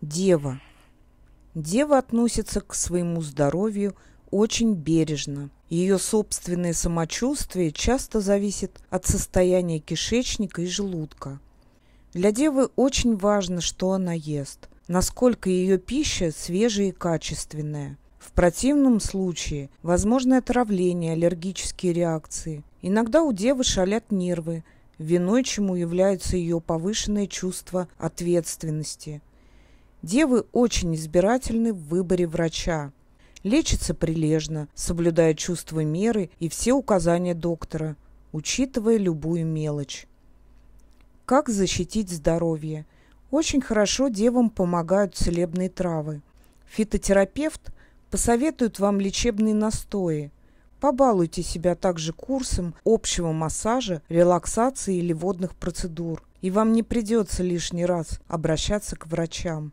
Дева. Дева относится к своему здоровью очень бережно. Ее собственное самочувствие часто зависит от состояния кишечника и желудка. Для девы очень важно, что она ест, насколько ее пища свежая и качественная. В противном случае возможно отравление, аллергические реакции. Иногда у девы шалят нервы, виной чему является ее повышенное чувство ответственности – Девы очень избирательны в выборе врача. Лечится прилежно, соблюдая чувство меры и все указания доктора, учитывая любую мелочь. Как защитить здоровье? Очень хорошо девам помогают целебные травы. Фитотерапевт посоветует вам лечебные настои. Побалуйте себя также курсом общего массажа, релаксации или водных процедур, и вам не придется лишний раз обращаться к врачам.